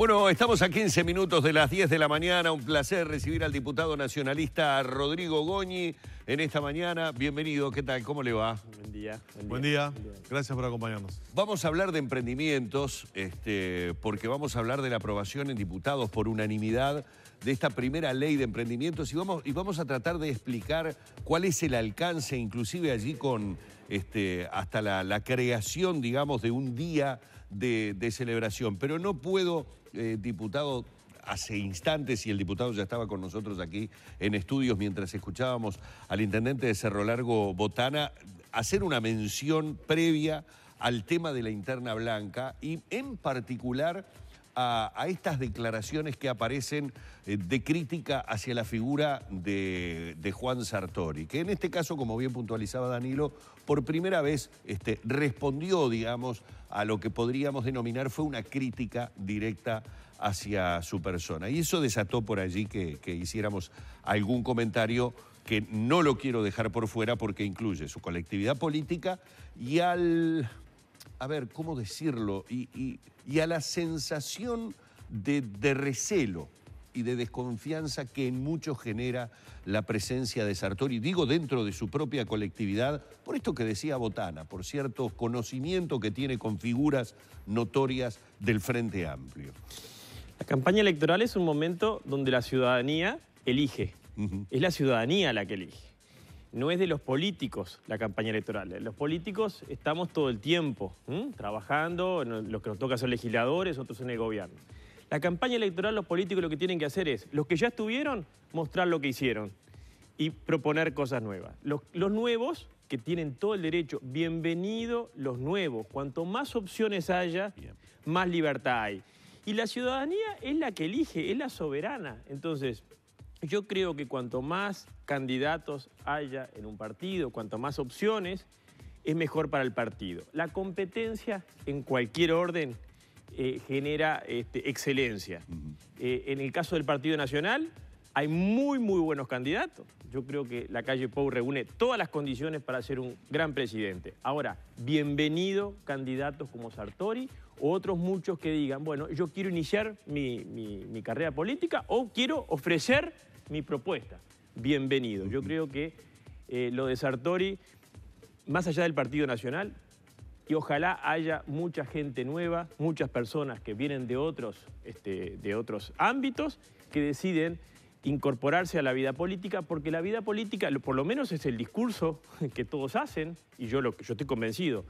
Bueno, estamos a 15 minutos de las 10 de la mañana. Un placer recibir al diputado nacionalista Rodrigo Goñi en esta mañana. Bienvenido, ¿qué tal? ¿Cómo le va? Buen día. Buen día. Gracias por acompañarnos. Vamos a hablar de emprendimientos, este, porque vamos a hablar de la aprobación en diputados por unanimidad de esta primera ley de emprendimientos y vamos, y vamos a tratar de explicar cuál es el alcance, inclusive allí con este, hasta la creación, digamos, de un día de, celebración. Pero no puedo, eh, diputado, hace instantes, y el diputado ya estaba con nosotros aquí en estudios mientras escuchábamos al intendente de Cerro Largo Botana, hacer una mención previa al tema de la interna blanca y en particular a, estas declaraciones que aparecen eh, de crítica hacia la figura de, Juan Sartori, que en este caso, como bien puntualizaba Danilo, por primera vez este, respondió, digamos, a lo que podríamos denominar fue una crítica directa hacia su persona. Y eso desató por allí que hiciéramos algún comentario que no lo quiero dejar por fuera porque incluye su colectividad política y al a ver, ¿cómo decirlo? Y, a la sensación de, recelo y de desconfianza que en muchos genera la presencia de Sartori, digo dentro de su propia colectividad, por esto que decía Botana, por cierto conocimiento que tiene con figuras notorias del Frente Amplio. La campaña electoral es un momento donde la ciudadanía elige, es la ciudadanía la que elige no es de los políticos la campaña electoral. Los políticos estamos todo el tiempo trabajando, los que nos toca son legisladores, otros en el gobierno. La campaña electoral, los políticos lo que tienen que hacer es, los que ya estuvieron, mostrar lo que hicieron y proponer cosas nuevas. Los, nuevos, que tienen todo el derecho, bienvenido los nuevos. Cuanto más opciones haya, más libertad hay. Y la ciudadanía es la que elige, es la soberana. Entonces, yo creo que cuanto más candidatos haya en un partido, cuanto más opciones, es mejor para el partido. La competencia en cualquier orden eh, genera este, excelencia. Eh, en el caso del Partido Nacional, hay muy, muy buenos candidatos. Yo creo que la calle Pou reúne todas las condiciones para ser un gran presidente. Ahora, bienvenido candidatos como Sartori o otros muchos que digan, bueno, yo quiero iniciar mi carrera política o quiero ofrecer mi propuesta. Bienvenido. Yo creo que eh, lo de Sartori, más allá del Partido Nacional, y ojalá haya mucha gente nueva, muchas personas que vienen de otros, este, de otros ámbitos que deciden incorporarse a la vida política, porque la vida política, por lo menos es el discurso que todos hacen, y yo, lo, yo estoy convencido,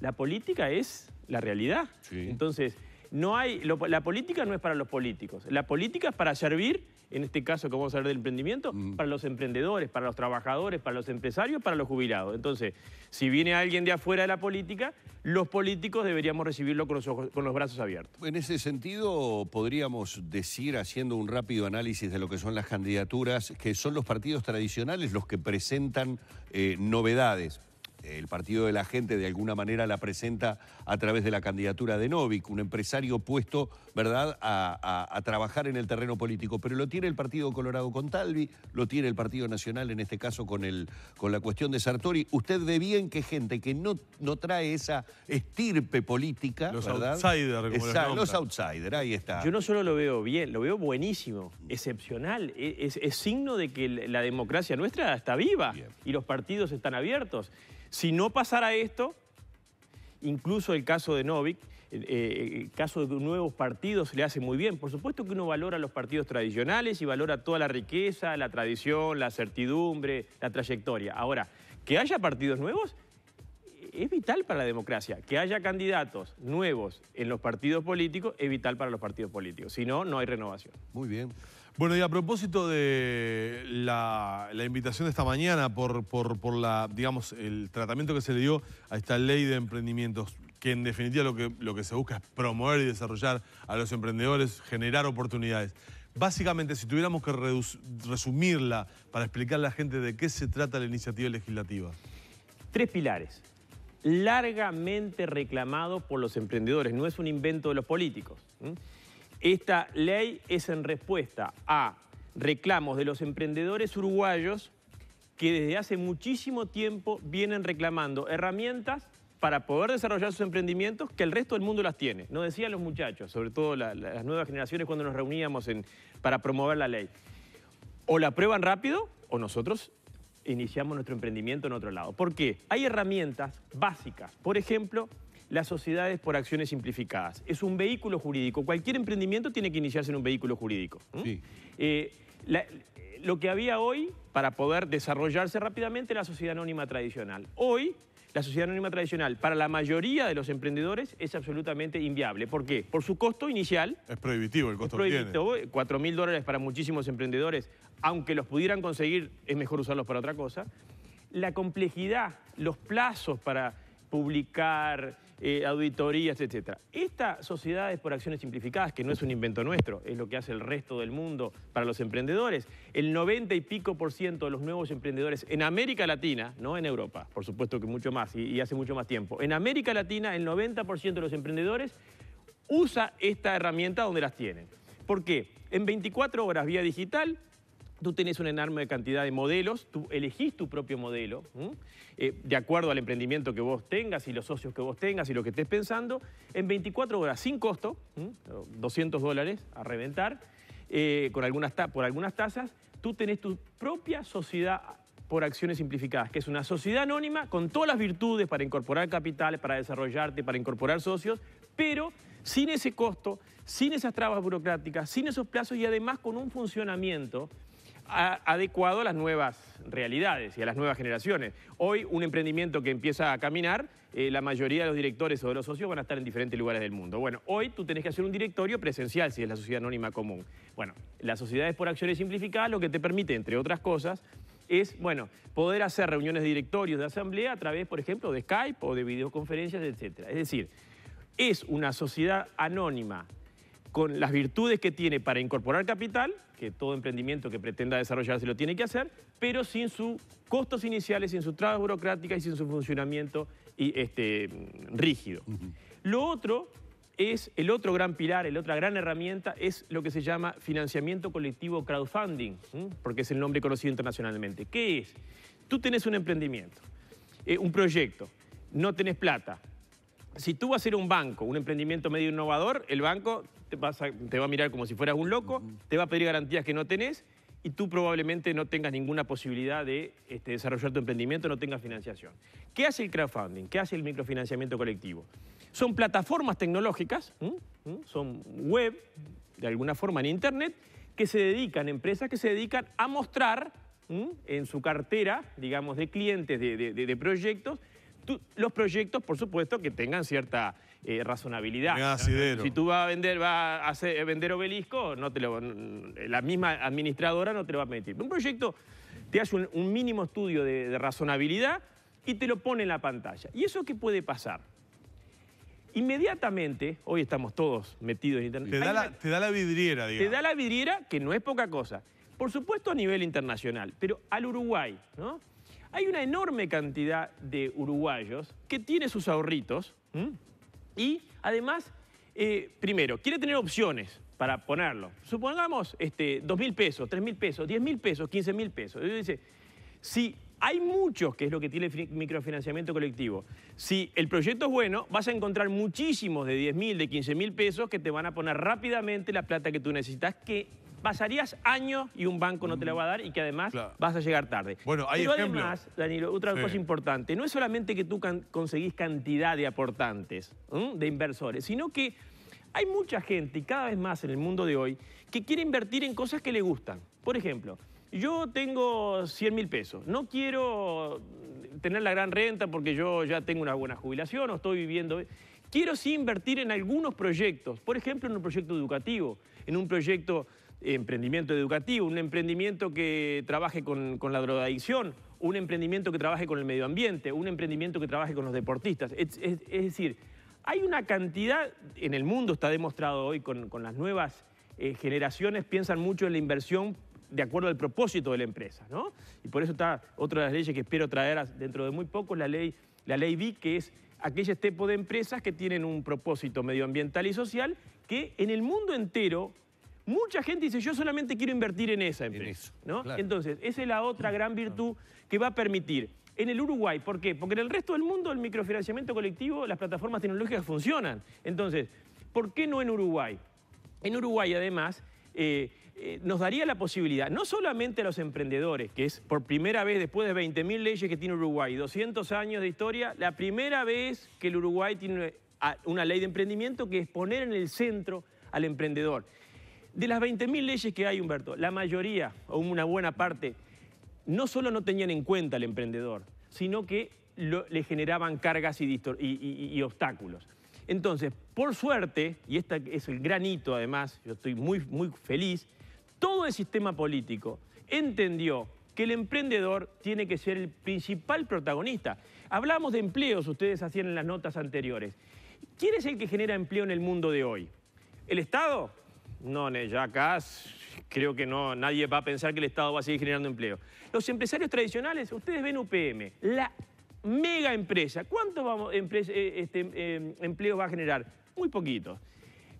la política es la realidad. Entonces, no hay, la política no es para los políticos. La política es para servir, en este caso que vamos a hablar del emprendimiento, mm. para los emprendedores, para los trabajadores, para los empresarios, para los jubilados. Entonces, si viene alguien de afuera de la política, los políticos deberíamos recibirlo con los, brazos abiertos. En ese sentido, podríamos decir, haciendo un rápido análisis de lo que son las candidaturas, que son los partidos tradicionales los que presentan eh, novedades el partido de la gente de alguna manera la presenta a través de la candidatura de Novik, un empresario puesto, ¿verdad?, a, trabajar en el terreno político. Pero lo tiene el Partido Colorado con Talvi, lo tiene el Partido Nacional en este caso con, el, con la cuestión de Sartori. Usted ve bien que gente que no, no trae esa estirpe política, los outsiders. los outsiders, ahí está. Yo no solo lo veo bien, lo veo buenísimo, excepcional. E, es, signo de que la democracia nuestra está viva y los partidos están abiertos. Si no pasara esto, incluso el caso de Novik, eh, el caso de nuevos partidos le hace muy bien. Por supuesto que uno valora los partidos tradicionales y valora toda la riqueza, la tradición, la certidumbre, la trayectoria. Ahora, que haya partidos nuevos es vital para la democracia. Que haya candidatos nuevos en los partidos políticos es vital para los partidos políticos. Si no, no hay renovación. Muy bien. Bueno, y a propósito de la, invitación de esta mañana por, por, la, digamos, el tratamiento que se le dio a esta ley de emprendimientos, que en definitiva lo que, lo que se busca es promover y desarrollar a los emprendedores, generar oportunidades. Básicamente, si tuviéramos que resumirla para explicarle a la gente de qué se trata la iniciativa legislativa. Tres pilares largamente reclamado por los emprendedores, no es un invento de los políticos. Esta ley es en respuesta a reclamos de los emprendedores uruguayos que desde hace muchísimo tiempo vienen reclamando herramientas para poder desarrollar sus emprendimientos que el resto del mundo las tiene. Nos decían los muchachos, sobre todo las nuevas generaciones cuando nos reuníamos en, para promover la ley. O la aprueban rápido o nosotros iniciamos nuestro emprendimiento en otro lado. ¿Por qué? Hay herramientas básicas. Por ejemplo, las sociedades por acciones simplificadas. Es un vehículo jurídico. Cualquier emprendimiento tiene que iniciarse en un vehículo jurídico. Eh, lo que había hoy, para poder desarrollarse rápidamente, la sociedad anónima tradicional. Hoy la sociedad anónima tradicional para la mayoría de los emprendedores es absolutamente inviable. ¿Por qué? Por su costo inicial. Es prohibitivo el costo es prohibitivo, 4 mil dólares para muchísimos emprendedores, aunque los pudieran conseguir, es mejor usarlos para otra cosa. La complejidad, los plazos para publicar, eh, auditorías, etc. sociedad sociedades por acciones simplificadas, que no es un invento nuestro, es lo que hace el resto del mundo para los emprendedores, el 90 y pico por ciento de los nuevos emprendedores en América Latina, no en Europa, por supuesto que mucho más y, hace mucho más tiempo, en América Latina el 90% de los emprendedores usa esta herramienta donde las tienen. ¿Por qué? En 24 horas vía digital Tú tenés una enorme cantidad de modelos, tú elegís tu propio modelo, eh, de acuerdo al emprendimiento que vos tengas y los socios que vos tengas y lo que estés pensando, en 24 horas sin costo, 200 dólares a reventar, eh, con algunas por algunas tasas, tú tenés tu propia sociedad por acciones simplificadas, que es una sociedad anónima con todas las virtudes para incorporar capital, para desarrollarte, para incorporar socios, pero sin ese costo, sin esas trabas burocráticas, sin esos plazos y además con un funcionamiento adecuado a las nuevas realidades y a las nuevas generaciones. Hoy un emprendimiento que empieza a caminar, eh, la mayoría de los directores o de los socios van a estar en diferentes lugares del mundo. Bueno, hoy tú tenés que hacer un directorio presencial si es la sociedad anónima común. Bueno, las sociedades por acciones simplificadas lo que te permite, entre otras cosas, es, bueno, poder hacer reuniones de directorios de asamblea a través, por ejemplo, de Skype o de videoconferencias, etc. Es decir, es una sociedad anónima con las virtudes que tiene para incorporar capital, que todo emprendimiento que pretenda desarrollarse lo tiene que hacer, pero sin sus costos iniciales, sin sus trabas burocráticas y sin su funcionamiento y, este, rígido. Lo otro es el otro gran pilar, la otra gran herramienta es lo que se llama financiamiento colectivo crowdfunding, porque es el nombre conocido internacionalmente. ¿Qué es? Tú tenés un emprendimiento, eh, un proyecto, no tenés plata, si tú vas a ser un banco, un emprendimiento medio innovador, el banco te, va a mirar como si fueras un loco, te va a pedir garantías que no tenés y tú probablemente no tengas ninguna posibilidad de este, desarrollar tu emprendimiento, no tengas financiación. ¿Qué hace el crowdfunding? ¿Qué hace el microfinanciamiento colectivo? Son plataformas tecnológicas, son web, de alguna forma en Internet, que se dedican, empresas que se dedican a mostrar en su cartera, digamos, de clientes, de proyectos, los proyectos, por supuesto, que tengan cierta eh, razonabilidad. Si tú vas a vender, vas a eh, vender obelisco, no te la misma administradora no te lo va a permitir. Un proyecto te hace un, mínimo estudio de, razonabilidad y te lo pone en la pantalla. ¿Y eso qué puede pasar? Inmediatamente, hoy estamos todos metidos en Internet. Te da, te da la vidriera, digamos. Te da la vidriera, que no es poca cosa. Por supuesto a nivel internacional, pero al Uruguay, ¿no? Hay una enorme cantidad de uruguayos que tiene sus ahorritos ¿Mm? y además, eh, primero, quiere tener opciones para ponerlo. Supongamos este, 2 mil pesos, 3 mil pesos, 10 mil pesos, 15 mil pesos. dice, si hay muchos, que es lo que tiene el microfinanciamiento colectivo, si el proyecto es bueno, vas a encontrar muchísimos de 10 mil, de 15 mil pesos que te van a poner rápidamente la plata que tú necesitas, que pasarías años y un banco no te la va a dar y que además vas a llegar tarde. Bueno, hay Pero además, Danilo, otra cosa importante, no es solamente que tú conseguís cantidad de aportantes, de inversores, sino que hay mucha gente, y cada vez más en el mundo de hoy, que quiere invertir en cosas que le gustan. Por ejemplo, yo tengo 100 mil pesos, no quiero tener la gran renta porque yo ya tengo una buena jubilación o estoy viviendo... Quiero sí invertir en algunos proyectos, por ejemplo, en un proyecto educativo, en un proyecto emprendimiento educativo, un emprendimiento que trabaje con, la drogadicción, un emprendimiento que trabaje con el medio ambiente, un emprendimiento que trabaje con los deportistas. Es, decir, hay una cantidad, en el mundo está demostrado hoy con, las nuevas eh, generaciones, piensan mucho en la inversión de acuerdo al propósito de la empresa, Y por eso está otra de las leyes que espero traer dentro de muy poco, la ley, la ley BIC, que es aquellos tipos de empresas que tienen un propósito medioambiental y social que en el mundo entero Mucha gente dice, yo solamente quiero invertir en esa empresa. Entonces, esa es la otra gran virtud que va a permitir. En el Uruguay, ¿por qué? Porque en el resto del mundo el microfinanciamiento colectivo, las plataformas tecnológicas funcionan. Entonces, ¿por qué no en Uruguay? En Uruguay, además, eh, eh, nos daría la posibilidad, no solamente a los emprendedores, que es por primera vez después de 20.000 leyes que tiene Uruguay, 200 años de historia, la primera vez que el Uruguay tiene ah, una ley de emprendimiento que es poner en el centro al emprendedor. De las 20.000 leyes que hay, Humberto, la mayoría, o una buena parte, no solo no tenían en cuenta al emprendedor, sino que le generaban cargas y, obstáculos. Entonces, por suerte, y este es el gran hito además, yo estoy muy, muy feliz, todo el sistema político entendió que el emprendedor tiene que ser el principal protagonista. Hablamos de empleos, ustedes hacían en las notas anteriores. ¿Quién es el que genera empleo en el mundo de hoy? ¿El Estado? No, ya acá creo que no, nadie va a pensar que el Estado va a seguir generando empleo. Los empresarios tradicionales, ustedes ven UPM, la mega empresa. ¿Cuántos eh, este, em, empleo va a generar? Muy poquito.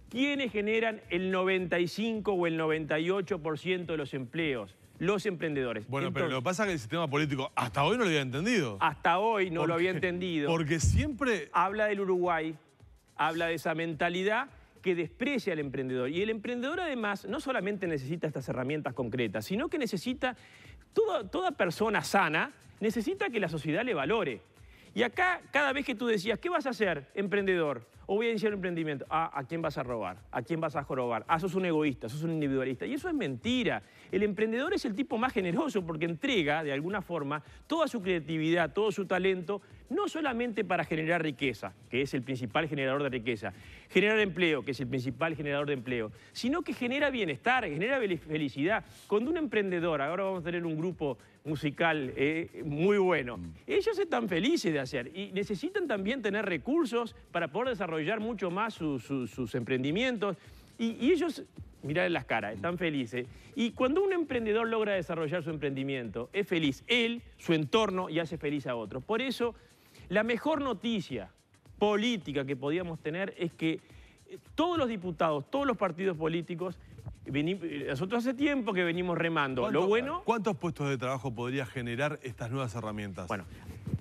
¿Quiénes generan el 95 o el 98% de los empleos? Los emprendedores. Bueno, pero lo que pasa es que el sistema político hasta hoy no lo había entendido. Hasta hoy no lo había entendido. Porque siempre... Habla del Uruguay, habla de esa mentalidad que desprecia al emprendedor. Y el emprendedor además no solamente necesita estas herramientas concretas, sino que necesita, toda, persona sana necesita que la sociedad le valore. Y acá, cada vez que tú decías, ¿qué vas a hacer, emprendedor? O voy a iniciar un emprendimiento. Ah, ¿a quién vas a robar? ¿A quién vas a jorobar? Ah, sos un egoísta, sos un individualista. Y eso es mentira. El emprendedor es el tipo más generoso porque entrega, de alguna forma, toda su creatividad, todo su talento, no solamente para generar riqueza, que es el principal generador de riqueza, generar empleo, que es el principal generador de empleo, sino que genera bienestar, genera felicidad. Cuando un emprendedor, ahora vamos a tener un grupo musical eh, muy bueno, mm. ellos están felices de hacer y necesitan también tener recursos para poder desarrollar mucho más sus emprendimientos. Y, ellos en las caras, mm. están felices. Y cuando un emprendedor logra desarrollar su emprendimiento, es feliz él, su entorno y hace feliz a otros. Por eso la mejor noticia política que podíamos tener es que eh, todos los diputados, todos los partidos políticos, eh, nosotros hace tiempo que venimos remando. Lo bueno... ¿Cuántos puestos de trabajo podría generar estas nuevas herramientas? Bueno,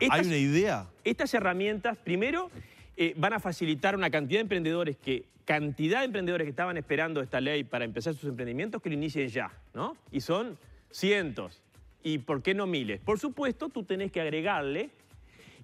¿hay una idea? Estas herramientas, primero, eh, van a facilitar una cantidad de emprendedores que cantidad de emprendedores que estaban esperando esta ley para empezar sus emprendimientos que lo inicien ya, ¿no? Y son cientos. ¿Y por qué no miles? Por supuesto, tú tenés que agregarle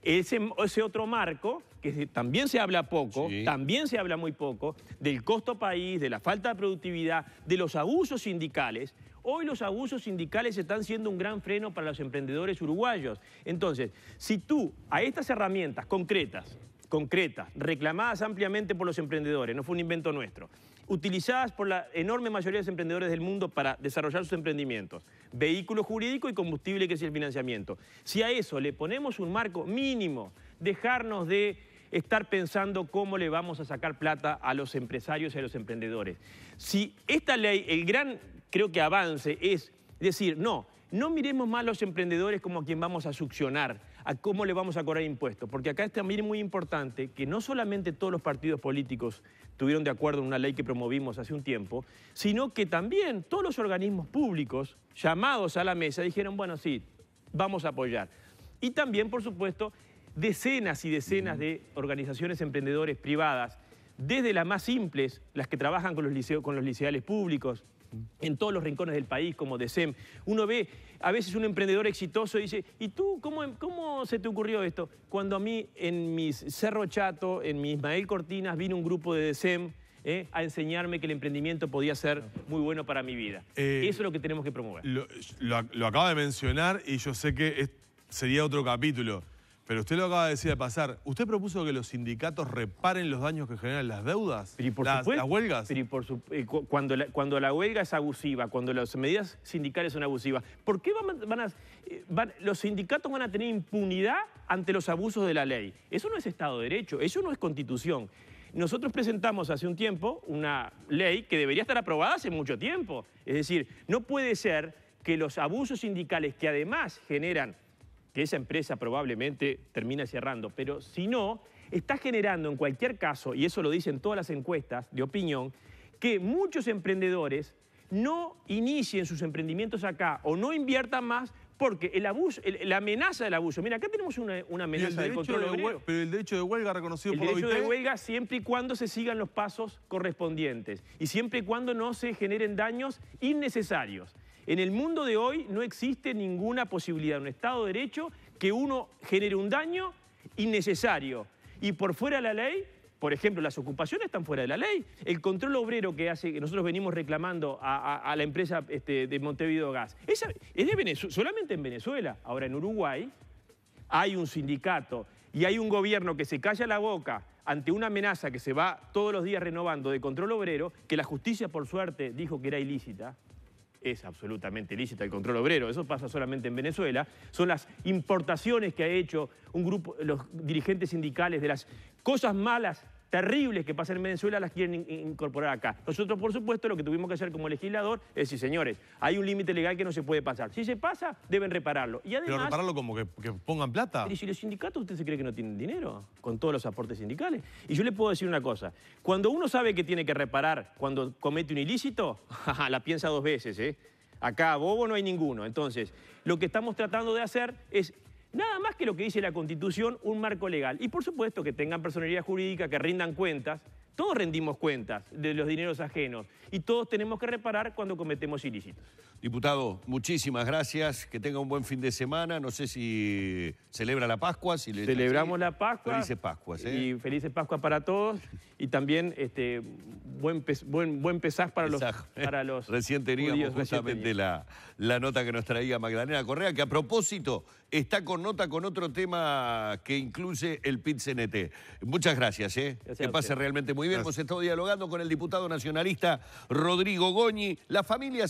ese, otro marco, que también se habla poco, también se habla muy poco, del costo país, de la falta de productividad, de los abusos sindicales, Hoy los abusos sindicales están siendo un gran freno para los emprendedores uruguayos. Entonces, si tú a estas herramientas concretas, concretas, reclamadas ampliamente por los emprendedores, no fue un invento nuestro, utilizadas por la enorme mayoría de los emprendedores del mundo para desarrollar sus emprendimientos. Vehículo jurídico y combustible que es el financiamiento. Si a eso le ponemos un marco mínimo, dejarnos de estar pensando cómo le vamos a sacar plata a los empresarios y a los emprendedores. Si esta ley, el gran, creo que avance es decir, no, no miremos más a los emprendedores como a quien vamos a succionar, a cómo le vamos a cobrar impuestos. Porque acá es también muy importante que no solamente todos los partidos políticos estuvieron de acuerdo en una ley que promovimos hace un tiempo, sino que también todos los organismos públicos llamados a la mesa dijeron, bueno, sí, vamos a apoyar. Y también, por supuesto, decenas y decenas de organizaciones emprendedores privadas, desde las más simples, las que trabajan con los, con los liceales públicos, en todos los rincones del país, como Decem Uno ve a veces un emprendedor exitoso y dice, ¿y tú cómo, cómo se te ocurrió esto? Cuando a mí en mis Cerro Chato, en mi Ismael Cortinas, vino un grupo de SEM ¿eh? a enseñarme que el emprendimiento podía ser muy bueno para mi vida. Eh, Eso es lo que tenemos que promover. Lo, lo, acaba de mencionar y yo sé que sería otro capítulo. Pero usted lo acaba de decir de pasar. ¿Usted propuso que los sindicatos reparen los daños que generan las deudas? por las, huelgas. Pero y por eh, cuando, la, cuando la huelga es abusiva, cuando las medidas sindicales son abusivas, ¿por qué eh, van, los sindicatos van a tener impunidad ante los abusos de la ley? Eso no es Estado de Derecho, eso no es Constitución. Nosotros presentamos hace un tiempo una ley que debería estar aprobada hace mucho tiempo. Es decir, no puede ser que los abusos sindicales que además generan esa empresa probablemente termina cerrando, pero si no, está generando en cualquier caso, y eso lo dicen todas las encuestas de opinión, que muchos emprendedores no inicien sus emprendimientos acá o no inviertan más porque el abuso, la amenaza del abuso, mira, acá tenemos una, amenaza de control de obrero. Pero el derecho de huelga reconocido por la El derecho de huelga siempre y cuando se sigan los pasos correspondientes y siempre y cuando no se generen daños innecesarios. En el mundo de hoy no existe ninguna posibilidad en un Estado de Derecho que uno genere un daño innecesario y por fuera de la ley por ejemplo, las ocupaciones están fuera de la ley. El control obrero que hace, que nosotros venimos reclamando a, la empresa este, de Montevideo Gas, es de Venezuela, solamente en Venezuela. Ahora en Uruguay hay un sindicato y hay un gobierno que se calla la boca ante una amenaza que se va todos los días renovando de control obrero, que la justicia por suerte dijo que era ilícita, es absolutamente ilícita el control obrero, eso pasa solamente en Venezuela, son las importaciones que ha hecho un grupo, los dirigentes sindicales de las cosas malas terribles que pasan en Venezuela las quieren incorporar acá. Nosotros, por supuesto, lo que tuvimos que hacer como legislador es decir, señores, hay un límite legal que no se puede pasar. Si se pasa, deben repararlo. Y ¿Pero repararlo como que, pongan plata? y si los sindicatos, ¿usted se cree que no tienen dinero? Con todos los aportes sindicales. Y yo le puedo decir una cosa. Cuando uno sabe que tiene que reparar cuando comete un ilícito, la piensa dos veces, ¿eh? Acá bobo no hay ninguno. Entonces, lo que estamos tratando de hacer es Nada más que lo que dice la Constitución, un marco legal. Y por supuesto que tengan personalidad jurídica, que rindan cuentas. Todos rendimos cuentas de los dineros ajenos y todos tenemos que reparar cuando cometemos ilícitos. Diputado, muchísimas gracias. Que tenga un buen fin de semana. No sé si celebra la Pascua. Si Celebramos la Pascua. Felices Pascuas. ¿eh? Y felices Pascuas para todos. Y también este, buen, buen, para los, para los Recién teníamos justamente la, la nota que nos traía Magdalena Correa, que a propósito está con nota con otro tema que incluye el PIT-CNT. Muchas gracias, ¿eh? que pase realmente muy bien. Hemos estado dialogando con el diputado nacionalista Rodrigo Goñi, la familia